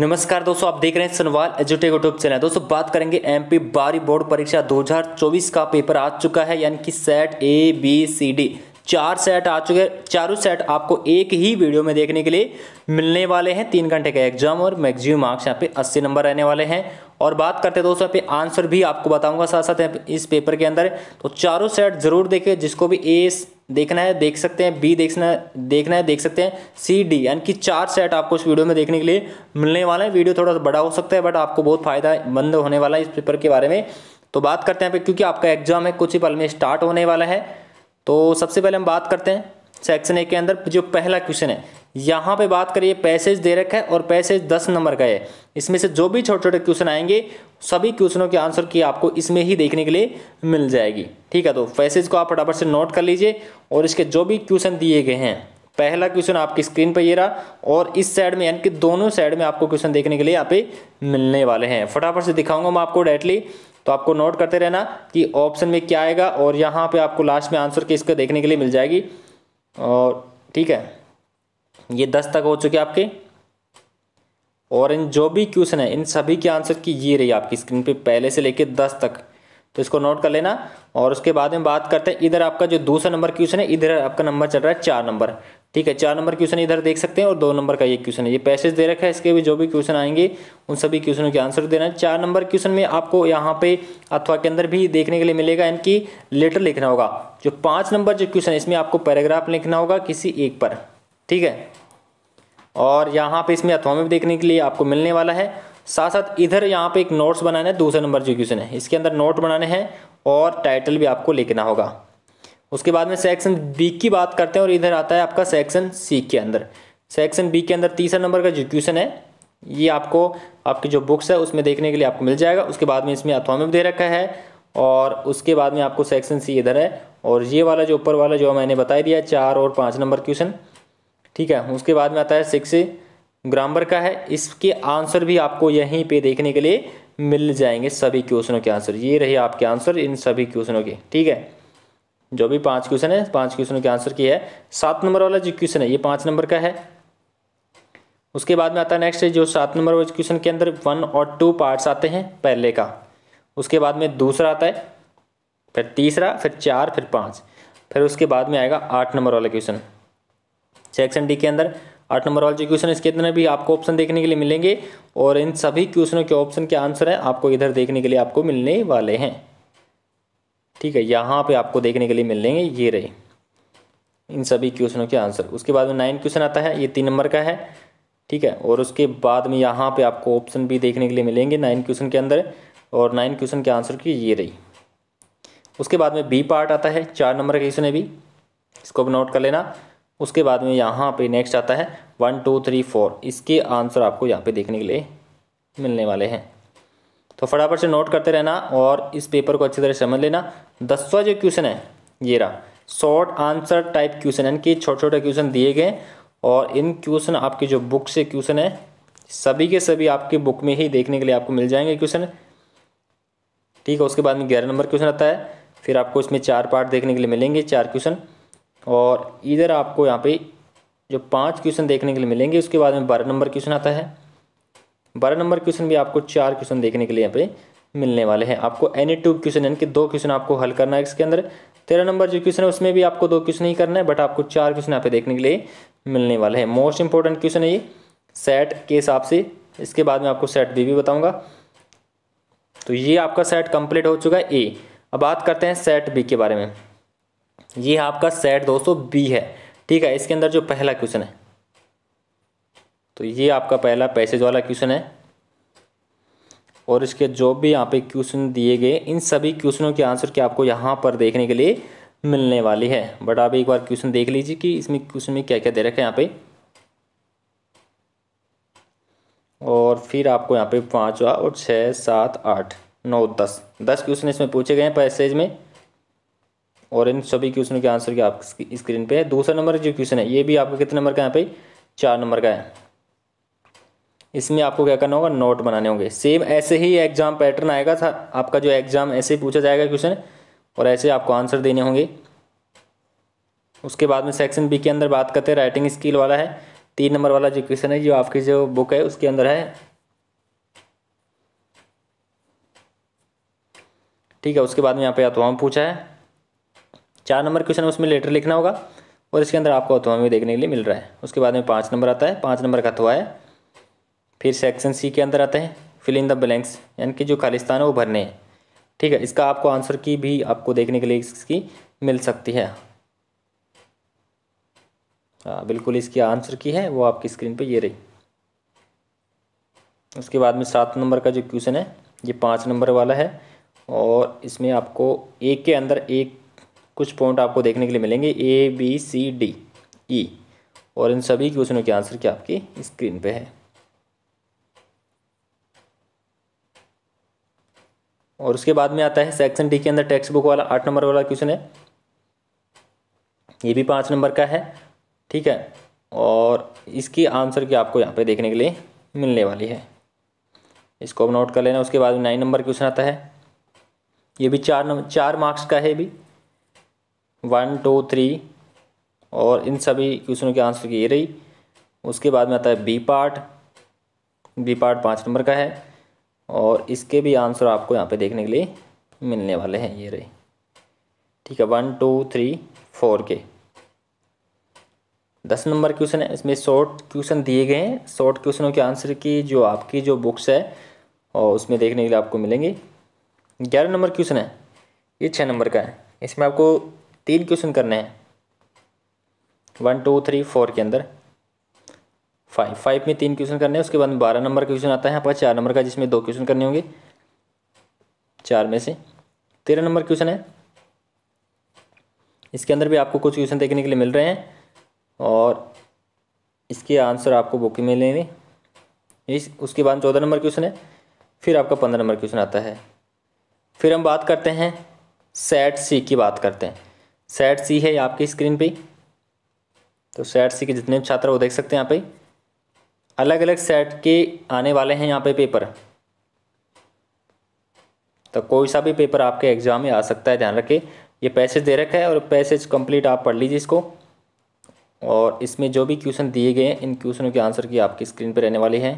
नमस्कार दोस्तों आप देख रहे हैं सनवाल एजुटे यूट्यूब चैनल दोस्तों बात करेंगे एमपी बारी बोर्ड परीक्षा 2024 का पेपर आ चुका है यानी कि set A B C D चार सेट आ चुके चारों सेट आपको एक ही वीडियो में देखने के लिए मिलने वाले हैं तीन घंटे का एग्जाम और मैक्सिमम मार्क्स यहाँ पे अस्सी नंबर रहने वाले हैं और बात करते हैं दोस्तों पे आंसर भी आपको बताऊंगा साथ साथ इस पेपर के अंदर तो चारों सेट जरूर देखे जिसको भी ए देखना है देख सकते हैं बी देखना देखना है देख सकते हैं सी डी यानी कि चार सेट आपको इस वीडियो में देखने के लिए मिलने वाला है वीडियो थोड़ा सा बड़ा हो सकता है बट आपको बहुत फायदा मंद होने वाला है इस पेपर के बारे में तो बात करते हैं पे क्योंकि आपका एग्जाम है कुछ ही पल में स्टार्ट होने वाला है तो सबसे पहले हम बात करते हैं सेक्शन ए के अंदर जो पहला क्वेश्चन है यहाँ पे बात करिए पैसेज दे रखा है और पैसेज दस नंबर का है इसमें से जो भी छोटे छोटे क्वेश्चन आएंगे सभी क्वेश्चनों के आंसर की आपको इसमें ही देखने के लिए मिल जाएगी ठीक है तो पैसेज को आप फटाफट से नोट कर लीजिए और इसके जो भी क्वेश्चन दिए गए हैं पहला क्वेश्चन आपकी स्क्रीन पर ये रहा और इस साइड में यानी कि दोनों साइड में आपको क्वेश्चन देखने के लिए यहाँ पे मिलने वाले हैं फटाफट से दिखाऊंगा मैं आपको डायरेक्टली तो आपको नोट करते रहना कि ऑप्शन में क्या आएगा और यहाँ पे आपको लास्ट में आंसर के देखने के लिए मिल जाएगी और ठीक है ये दस तक हो चुके आपके और इन जो भी क्वेश्चन है इन सभी के आंसर की ये रही आपकी स्क्रीन पे पहले से लेके दस तक तो इसको नोट कर लेना और उसके बाद में बात करते हैं इधर आपका जो दूसरा नंबर क्वेश्चन है इधर आपका नंबर चल रहा है चार नंबर ठीक है चार नंबर क्वेश्चन इधर देख सकते हैं और दो नंबर का ये क्वेश्चन है ये पैसेज दे रखा है इसके भी जो भी क्वेश्चन आएंगे उन सभी क्वेश्चनों के आंसर देना है चार नंबर क्वेश्चन में आपको यहाँ पे अथवा के अंदर भी देखने के लिए मिलेगा इनकी लेटर लिखना होगा जो पाँच नंबर जो क्वेश्चन है इसमें आपको पैराग्राफ लिखना होगा किसी एक पर ठीक है और यहाँ पे इसमें अथवा में भी देखने के लिए आपको मिलने वाला है साथ साथ इधर यहाँ पे एक नोट्स बनाना है दूसरे नंबर जो क्वेश्चन है इसके अंदर नोट बनाने हैं और टाइटल भी आपको लिखना होगा उसके बाद में सेक्शन बी की बात करते हैं और इधर आता है आपका सेक्शन सी के अंदर सेक्शन बी के अंदर तीसरा नंबर का जो क्वेश्चन है ये आपको आपकी जो बुक्स है उसमें देखने के लिए आपको मिल जाएगा उसके बाद में इसमें अथवा में दे रखा है और उसके बाद में आपको सेक्शन सी इधर है और ये वाला जो ऊपर वाला जो मैंने बता दिया चार और पाँच नंबर क्वेश्चन ठीक है उसके बाद में आता है सिक्स ग्रामर का है इसके आंसर भी आपको यहीं पे देखने के लिए मिल जाएंगे सभी क्वेश्चनों के आंसर ये रहे आपके आंसर इन सभी क्वेश्चनों के ठीक है जो भी पांच क्वेश्चन है पांच क्वेश्चनों के आंसर किया है सात नंबर वाला जो क्वेश्चन है ये पाँच नंबर का है उसके बाद में आता है नेक्स्ट जो सात नंबर वाले क्वेश्चन के अंदर वन और टू पार्ट्स आते हैं पहले का उसके बाद में दूसरा आता है फिर तीसरा फिर चार फिर पाँच फिर उसके बाद में आएगा आठ नंबर वाला क्वेश्चन सेक्शन डी के अंदर आठ नंबर वाले जो क्वेश्चन इसके अंदर भी आपको ऑप्शन देखने के लिए मिलेंगे और इन सभी क्वेश्चनों के ऑप्शन के आंसर हैं आपको इधर देखने के लिए आपको मिलने वाले हैं ठीक है यहाँ पे आपको देखने के लिए मिल लेंगे ये रहे इन सभी क्वेश्चनों के आंसर उसके बाद में नाइन क्वेश्चन आता है ये तीन नंबर का है ठीक है और उसके बाद में यहाँ पे आपको ऑप्शन भी देखने के लिए मिलेंगे नाइन क्वेश्चन के अंदर और नाइन क्वेश्चन के आंसर की ये रही उसके बाद में बी पार्ट आता है चार नंबर का क्वेश्चन है भी इसको भी नोट कर लेना उसके बाद में यहाँ पे नेक्स्ट आता है वन टू थ्री फोर इसके आंसर आपको यहाँ पे देखने के लिए मिलने वाले हैं तो फटाफट से नोट करते रहना और इस पेपर को अच्छी तरह समझ लेना दसवा जो क्वेश्चन है ये रहा शॉर्ट आंसर टाइप क्वेश्चन यानी कि छोटे छोटे क्वेश्चन दिए गए और इन क्वेश्चन आपके जो बुक से क्वेश्चन है सभी के सभी आपके बुक में ही देखने के लिए आपको मिल जाएंगे क्वेश्चन ठीक है उसके बाद में ग्यारह नंबर क्वेश्चन आता है फिर आपको इसमें चार पार्ट देखने के लिए मिलेंगे चार क्वेश्चन और इधर आपको यहाँ पे जो पांच क्वेश्चन देखने के लिए मिलेंगे उसके बाद में बारह नंबर क्वेश्चन आता है बारह नंबर क्वेश्चन भी आपको चार क्वेश्चन देखने के लिए यहाँ पे मिलने वाले हैं आपको एनी टू क्वेश्चन यानी कि दो क्वेश्चन आपको हल करना है इसके अंदर तेरह नंबर जो क्वेश्चन है उसमें भी आपको दो क्वेश्चन ही करना है बट आपको चार क्वेश्चन यहाँ पे देखने के लिए मिलने वाले हैं मोस्ट इंपॉर्टेंट क्वेश्चन है ये सेट के हिसाब से इसके बाद में आपको सेट बी भी बताऊँगा तो ये आपका सेट कंप्लीट हो चुका है ए अब बात करते हैं सेट बी के बारे में ये आपका सेट सौ बी है ठीक है इसके अंदर जो पहला क्वेश्चन है तो ये आपका पहला पैसेज वाला क्वेश्चन है और इसके जो भी यहाँ पे क्वेश्चन दिए गए इन सभी क्वेश्चनों के आंसर के आपको यहाँ पर देखने के लिए मिलने वाली है बट आप एक बार क्वेश्चन देख लीजिए कि इसमें क्वेश्चन में क्या क्या दे रखा है यहाँ पे और फिर आपको यहाँ पे पाँचवा और छः सात आठ नौ दस दस क्वेश्चन इसमें पूछे गए हैं पैसेज में और इन सभी क्वेश्चनों के आंसर के आप स्क्रीन पे है दूसरा नंबर जो क्वेश्चन है ये भी आपका कितने नंबर का यहाँ पे चार नंबर का है इसमें आपको क्या करना होगा नोट बनाने होंगे सेम ऐसे ही एग्जाम पैटर्न आएगा था आपका जो एग्जाम ऐसे पूछा जाएगा क्वेश्चन और ऐसे आपको आंसर देने होंगे उसके बाद में सेक्शन बी के अंदर बात करते हैं राइटिंग स्किल वाला है तीन नंबर वाला जो क्वेश्चन है जो आपकी जो बुक है उसके अंदर है ठीक है उसके बाद में यहाँ पे अतवाम पूछा है चार नंबर क्वेश्चन उसमें लेटर लिखना होगा और इसके अंदर आपको अथवा में देखने के लिए मिल रहा है उसके बाद में पाँच नंबर आता है पाँच नंबर का अथवा है फिर सेक्शन सी के अंदर आते हैं फिल इन द ब्लैंक्स यानी कि जो खालिस्तान है वो भरने हैं ठीक है इसका आपको आंसर की भी आपको देखने के लिए इसकी मिल सकती है हाँ बिल्कुल इसकी आंसर की है वो आपकी स्क्रीन पे ये रही उसके बाद में सात नंबर का जो क्वेश्चन है ये पाँच नंबर वाला है और इसमें आपको एक के अंदर एक कुछ पॉइंट आपको देखने के लिए मिलेंगे ए बी सी डी ई और इन सभी क्वेश्चनों के आंसर की आपकी स्क्रीन पे है और उसके बाद में आता है सेक्शन डी के अंदर टेक्स्ट बुक वाला आठ नंबर वाला क्वेश्चन है ये भी पाँच नंबर का है ठीक है और इसकी आंसर की आपको यहाँ पे देखने के लिए मिलने वाली है इसको अब नोट कर लेना उसके बाद नाइन नंबर क्वेश्चन आता है ये भी चार नंबर चार मार्क्स का है भी वन टू थ्री और इन सभी क्वेश्चनों के आंसर की ये रही उसके बाद में आता है बी पार्ट बी पार्ट पाँच नंबर का है और इसके भी आंसर आपको यहाँ पे देखने के लिए मिलने वाले हैं ये रहे ठीक है वन टू थ्री फोर के दस नंबर क्वेश्चन है इसमें शॉर्ट क्वेश्चन दिए गए हैं शॉर्ट क्वेश्चनों के आंसर की जो आपकी जो बुक्स है और उसमें देखने के लिए आपको मिलेंगे ग्यारह नंबर क्वेश्चन है ये छः नंबर का है इसमें आपको तीन क्वेश्चन करने हैं वन टू थ्री फोर के अंदर फाइव फाइव में तीन क्वेश्चन करने हैं उसके बाद में बारह नंबर का क्वेश्चन आता है आपका चार नंबर का जिसमें दो क्वेश्चन करने होंगे चार में से तेरह नंबर क्वेश्चन है इसके अंदर भी आपको कुछ क्वेश्चन देखने के लिए मिल रहे हैं और इसके आंसर आपको बुक में लेंगे इस उसके बाद चौदह नंबर क्वेश्चन है फिर आपका पंद्रह नंबर क्वेश्चन आता है फिर हम बात करते हैं सेट सी की बात करते हैं सेट सी है आपकी स्क्रीन पे तो सेट सी के जितने छात्र वो देख सकते हैं यहाँ पर अलग अलग सेट के आने वाले हैं यहाँ पे पेपर तो कोई सा भी पेपर आपके एग्जाम में आ सकता है ध्यान रखें ये पैसेज दे रखा है और पैसेज कंप्लीट आप पढ़ लीजिए इसको और इसमें जो भी क्वेश्चन दिए गए हैं इन क्वेश्चनों के आंसर की आपकी स्क्रीन पर रहने वाली है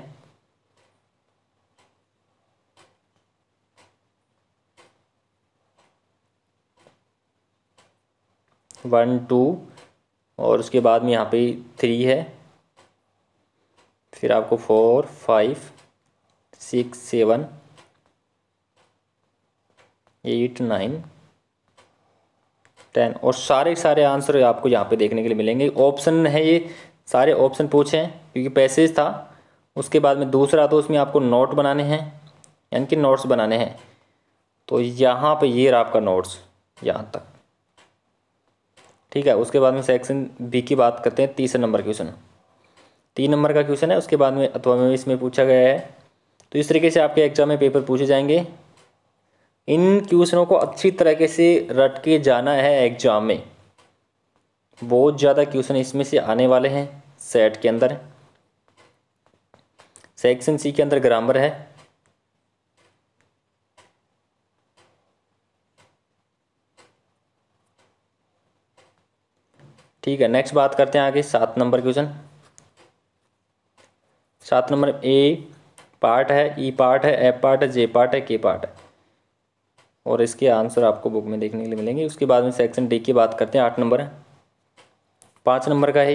वन टू और उसके बाद में यहाँ पे थ्री है फिर आपको four five six seven eight nine ten और सारे सारे आंसर आपको यहाँ पे देखने के लिए मिलेंगे ऑप्शन है ये सारे ऑप्शन पूछे हैं क्योंकि पैसेज था उसके बाद में दूसरा तो उसमें आपको नोट बनाने हैं यानी कि नोट्स बनाने हैं तो यहाँ पे ये रहा आपका नोट्स यहाँ तक ठीक है उसके बाद में सेक्शन बी की बात करते हैं तीसरे नंबर क्वेश्चन तीन नंबर का क्वेश्चन है उसके बाद में अथवा में इसमें पूछा गया है तो इस तरीके से आपके एग्जाम में पेपर पूछे जाएंगे इन क्वेश्चनों को अच्छी तरीके से रट के जाना है एग्जाम में बहुत ज़्यादा क्वेश्चन इसमें से आने वाले हैं सेट के अंदर सेक्शन सी के अंदर ग्रामर है ठीक है नेक्स्ट बात करते हैं आगे सात नंबर क्वेश्चन सात नंबर ए पार्ट है ई पार्ट है एफ पार्ट है जे पार्ट है के पार्ट है और इसके आंसर आपको बुक में देखने के लिए मिलेंगे उसके बाद में सेक्शन डी की बात करते हैं आठ नंबर है पाँच नंबर का है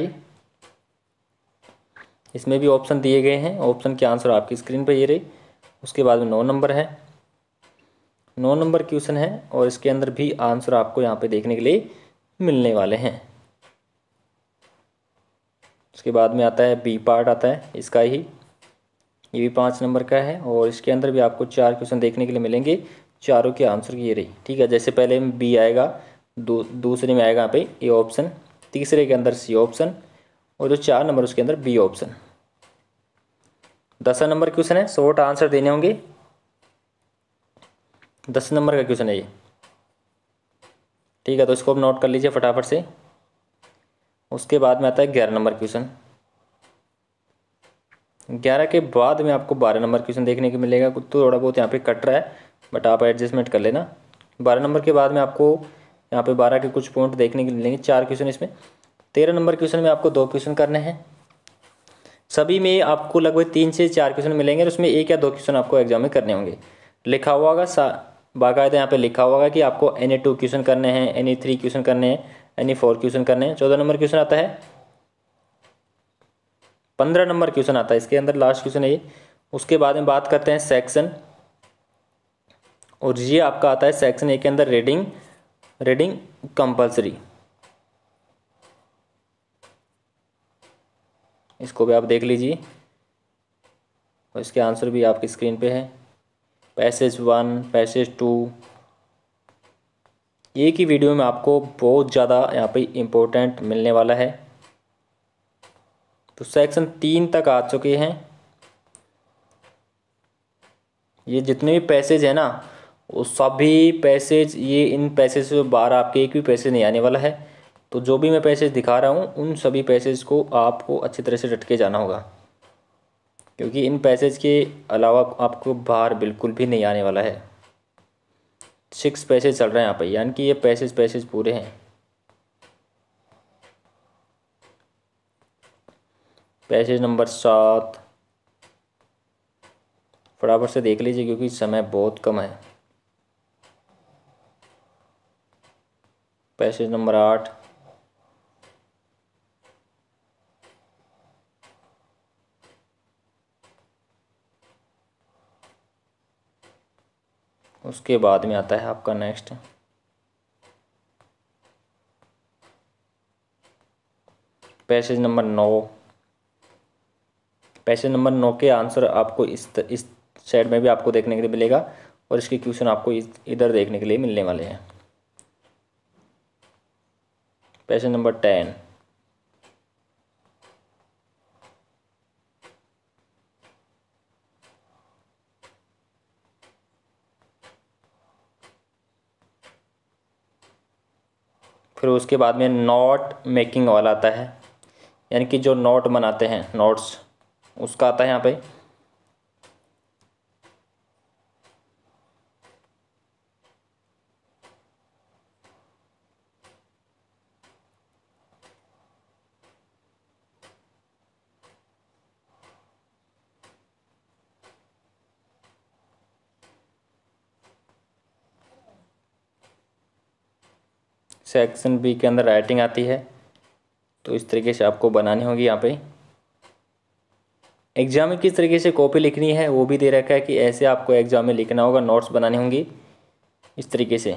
इसमें भी ऑप्शन दिए गए हैं ऑप्शन के आंसर आपकी स्क्रीन पर ये रही उसके बाद में नौ नंबर है नौ नंबर क्वेश्चन है और इसके अंदर भी आंसर आपको यहाँ पे देखने के लिए मिलने वाले हैं उसके बाद में आता है बी पार्ट आता है इसका ही ये भी पाँच नंबर का है और इसके अंदर भी आपको चार क्वेश्चन देखने के लिए मिलेंगे चारों के आंसर की ये रही ठीक है जैसे पहले में बी आएगा दू, दूसरे में आएगा यहाँ पे ए ऑप्शन तीसरे के अंदर सी ऑप्शन और जो चार नंबर उसके अंदर बी ऑप्शन दसवा नंबर क्वेश्चन है शॉर्ट आंसर देने होंगे दस नंबर का क्वेश्चन है ये ठीक है तो इसको आप नोट कर लीजिए फटाफट से उसके बाद में आता है ग्यारह नंबर क्वेश्चन ग्यारह के बाद में आपको बारह नंबर क्वेश्चन देखने को मिलेगा कुछ तो थोड़ा बहुत यहाँ पे कट रहा है बट आप एडजस्टमेंट कर लेना बारह नंबर के बाद में आपको यहाँ पे बारह के कुछ पॉइंट देखने के मिलेंगे चार क्वेश्चन इसमें तेरह नंबर क्वेश्चन में आपको दो क्वेश्चन करने हैं सभी में आपको लगभग तीन से चार क्वेश्चन मिलेंगे और उसमें एक या दो क्वेश्चन आपको एग्जाम में करने होंगे लिखा हुआ होगा बाकायदा यहाँ पे लिखा हुआ होगा कि आपको एन ए टू क्वेश्चन करने हैं एन ए थ्री क्वेश्चन करने हैं यानी फोर क्वेश्चन करने हैं चौदह नंबर क्वेश्चन आता है पंद्रह नंबर क्वेश्चन आता है इसके अंदर लास्ट क्वेश्चन है ये उसके बाद में बात करते हैं सेक्शन और ये आपका आता है सेक्शन ए के अंदर रीडिंग रीडिंग कंपलसरी इसको भी आप देख लीजिए और इसके आंसर भी आपकी स्क्रीन पे है पैसेज वन पैसेज टू एक ही वीडियो में आपको बहुत ज़्यादा यहाँ पे इम्पोर्टेंट मिलने वाला है तो सेक्शन तीन तक आ चुके हैं ये जितने भी पैसेज हैं ना वो सभी पैसेज ये इन पैसेज से बाहर आपके एक भी पैसेज नहीं आने वाला है तो जो भी मैं पैसेज दिखा रहा हूँ उन सभी पैसेज को आपको अच्छी तरह से डट के जाना होगा क्योंकि इन पैसेज के अलावा आपको बाहर बिल्कुल भी नहीं आने वाला है सिक्स पैसेज चल रहे हैं यहाँ पर यानी कि ये पैसेज पैसेज पूरे हैं पैसेज नंबर सात फटाफट से देख लीजिए क्योंकि समय बहुत कम है पैसेज नंबर आठ उसके बाद में आता है आपका नेक्स्ट पैसेज नंबर नौ पैसेज नंबर नौ के आंसर आपको इस त, इस साइड में भी आपको देखने के लिए मिलेगा और इसके क्वेश्चन आपको इधर देखने के लिए मिलने वाले हैं पैसेज नंबर टेन फिर उसके बाद में नॉट मेकिंग वाला आता है यानी कि जो नोट बनाते हैं नोट्स उसका आता है यहाँ पर सेक्शन बी के अंदर राइटिंग आती है तो इस तरीके से आपको बनानी होगी यहाँ पे एग्जाम में किस तरीके से कॉपी लिखनी है वो भी दे रखा है कि ऐसे आपको एग्जाम में लिखना होगा नोट्स बनाने होंगी इस तरीके से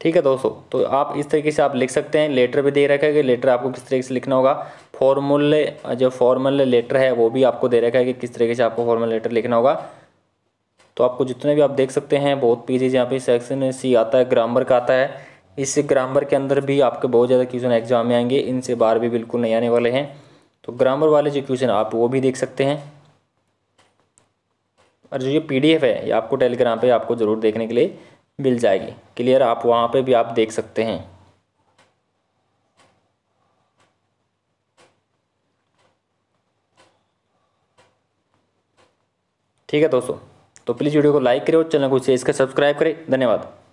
ठीक है दोस्तों तो आप इस तरीके से आप लिख सकते हैं लेटर भी दे रखा है कि लेटर आपको किस तरीके से लिखना होगा फॉर्मूले जो फॉर्मल लेटर है वो भी आपको दे रखा है कि किस तरीके से आपको फॉर्मल लेटर लिखना होगा तो आपको जितने भी आप देख सकते हैं बहुत पीजेज यहाँ पे सेक्शन सी आता है ग्रामर का आता है इस ग्रामर के अंदर भी आपके बहुत ज़्यादा क्वेश्चन एग्जाम में आएंगे इनसे बार भी बिल्कुल नहीं आने वाले हैं तो ग्रामर वाले जो क्वेश्चन आप वो भी देख सकते हैं और जो ये पीडीएफ है ये आपको टेलीग्राम पे आपको ज़रूर देखने के लिए मिल जाएगी क्लियर आप वहाँ पे भी आप देख सकते हैं ठीक है दोस्तों तो प्लीज़ वीडियो को लाइक करें और चैनल को इसका सब्सक्राइब करें धन्यवाद